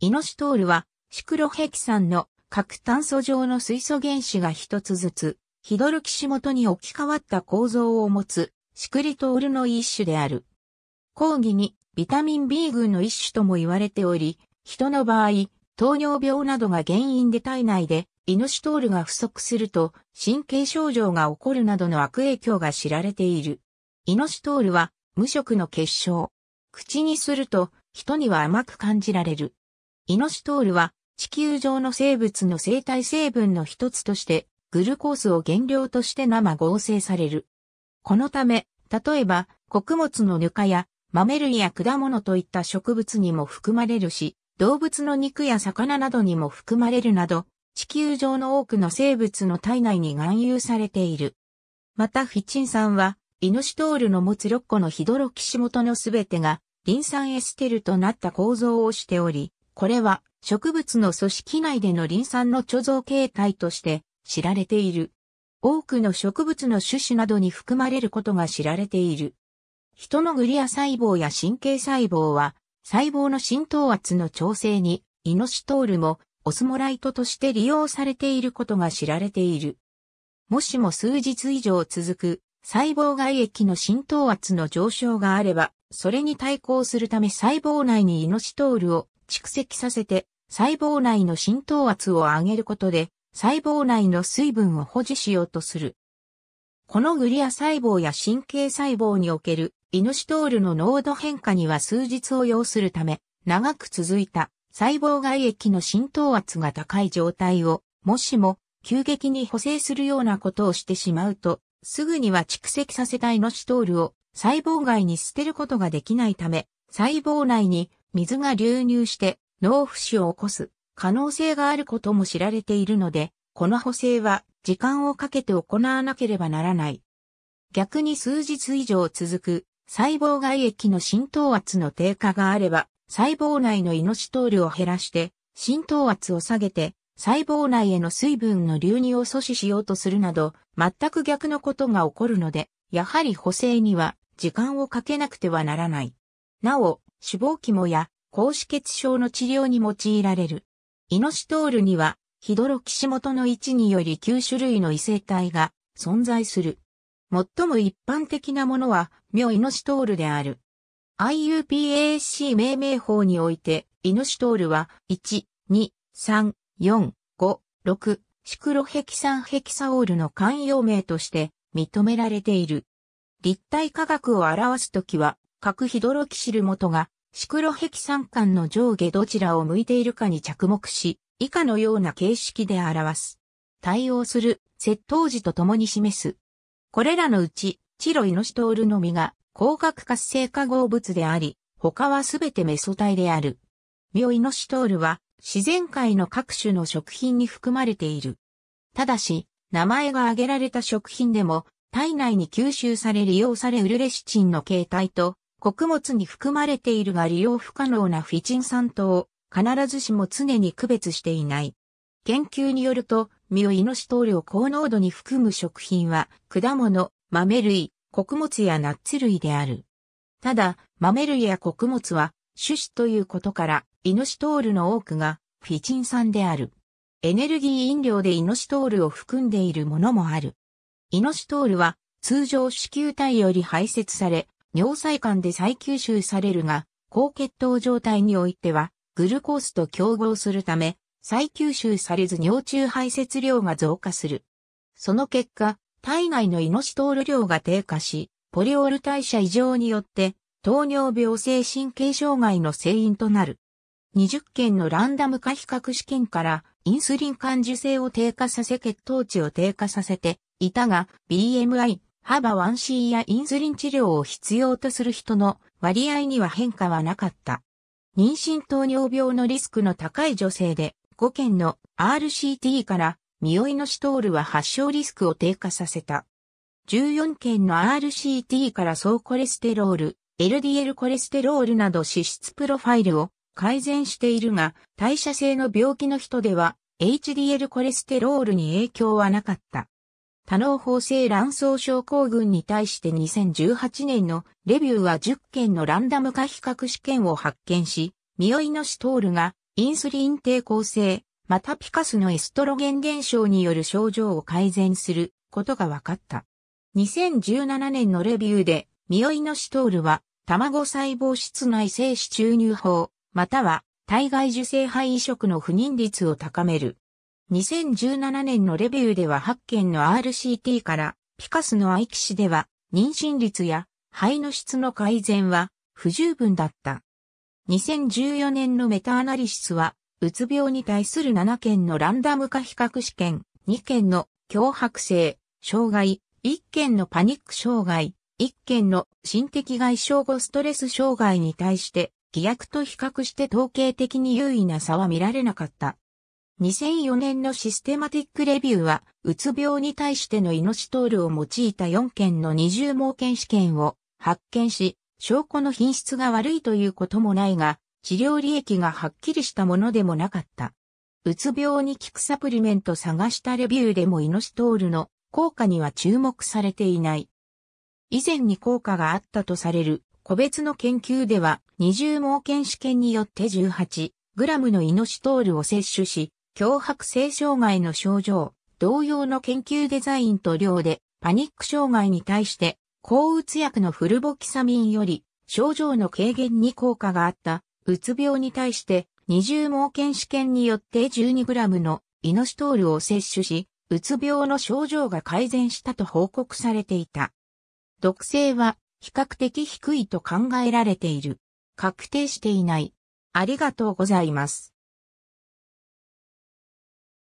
イノシトールは、シクロヘキサンの核炭素状の水素原子が一つずつ、ヒドルキシ元に置き換わった構造を持つ、シクリトールの一種である。抗議に、ビタミン B 群の一種とも言われており、人の場合、糖尿病などが原因で体内で、イノシトールが不足すると、神経症状が起こるなどの悪影響が知られている。イノシトールは、無色の結晶。口にすると、人には甘く感じられる。イノシトールは地球上の生物の生態成分の一つとしてグルコースを原料として生合成される。このため、例えば穀物のぬかや豆類や果物といった植物にも含まれるし、動物の肉や魚などにも含まれるなど、地球上の多くの生物の体内に含有されている。またフィチン酸は、イノシトールの持つ6個のヒドロキシ元のすべてが、リン酸エステルとなった構造をしており、これは植物の組織内でのリン酸の貯蔵形態として知られている。多くの植物の種子などに含まれることが知られている。人のグリア細胞や神経細胞は細胞の浸透圧の調整にイノシトールもオスモライトとして利用されていることが知られている。もしも数日以上続く細胞外液の浸透圧の上昇があれば、それに対抗するため細胞内にイノシトールを蓄積させて、細胞内の浸透圧を上げることで、細胞内の水分を保持しようとする。このグリア細胞や神経細胞におけるイノシトールの濃度変化には数日を要するため、長く続いた細胞外液の浸透圧が高い状態を、もしも急激に補正するようなことをしてしまうと、すぐには蓄積させたイノシトールを細胞外に捨てることができないため、細胞内に水が流入して脳不死を起こす可能性があることも知られているので、この補正は時間をかけて行わなければならない。逆に数日以上続く細胞外液の浸透圧の低下があれば、細胞内のイノシトールを減らして、浸透圧を下げて、細胞内への水分の流入を阻止しようとするなど、全く逆のことが起こるので、やはり補正には時間をかけなくてはならない。なお、脂肪肝や高脂血症の治療に用いられる。イノシトールには、ヒドロキシモトの置により9種類の異性体が存在する。最も一般的なものは、妙イノシトールである。IUPAC 命名法において、イノシトールは、1、2、3、4、5、6、シクロヘキサンヘキサオールの慣用名として認められている。立体化学を表すときは、核ヒドロキシル元が、シクロヘキサンンの上下どちらを向いているかに着目し、以下のような形式で表す。対応する、窃盗時と共に示す。これらのうち、チロイノシトールのみが、光学活性化合物であり、他はすべてメソ体である。ミオイノシトールは、自然界の各種の食品に含まれている。ただし、名前が挙げられた食品でも、体内に吸収され利用されウルレシチンの形態と穀物に含まれているが利用不可能なフィチン酸とを必ずしも常に区別していない。研究によると、身をイノシトールを高濃度に含む食品は、果物、豆類、穀物やナッツ類である。ただ、豆類や穀物は、種子ということから、イノシトールの多くが、フィチン酸である。エネルギー飲料でイノシトールを含んでいるものもある。イノシトールは、通常子宮体より排泄され、尿細管で再吸収されるが、高血糖状態においては、グルコースと競合するため、再吸収されず尿中排泄量が増加する。その結果、体内のイノシトール量が低下し、ポリオール代謝異常によって、糖尿病性神経障害の成因となる。20件のランダム化比較試験から、インスリン感受性を低下させ血糖値を低下させていたが、BMI、幅 1C やインスリン治療を必要とする人の割合には変化はなかった。妊娠糖尿病のリスクの高い女性で5件の RCT からミオイノシトールは発症リスクを低下させた。14件の RCT から総コレステロール、LDL コレステロールなど脂質プロファイルを改善しているが、代謝性の病気の人では HDL コレステロールに影響はなかった。多能法性卵巣症候群に対して2018年のレビューは10件のランダム化比較試験を発見し、ミオイノシトールがインスリン抵抗性、またピカスのエストロゲン減少による症状を改善することが分かった。2017年のレビューで、ミオイノシトールは、卵細胞室内精子注入法、または体外受精肺移植の不妊率を高める2017年のレビューでは8件の RCT からピカスの愛騎士では妊娠率や肺の質の改善は不十分だった。2014年のメタアナリシスはうつ病に対する7件のランダム化比較試験、2件の強迫性、障害、1件のパニック障害、1件の心的外傷後ストレス障害に対して、偽薬と比較して統計的に優位な差は見られなかった。2004年のシステマティックレビューは、うつ病に対してのイノシトールを用いた4件の二重盲検試験を発見し、証拠の品質が悪いということもないが、治療利益がはっきりしたものでもなかった。うつ病に効くサプリメント探したレビューでもイノシトールの効果には注目されていない。以前に効果があったとされる個別の研究では二重盲検試験によって18グラムのイノシトールを摂取し、脅迫性障害の症状、同様の研究デザインと量でパニック障害に対して抗うつ薬のフルボキサミンより症状の軽減に効果があったうつ病に対して二重盲検試験によって 12g のイノシトールを摂取し、うつ病の症状が改善したと報告されていた。毒性は比較的低いと考えられている。確定していない。ありがとうございます。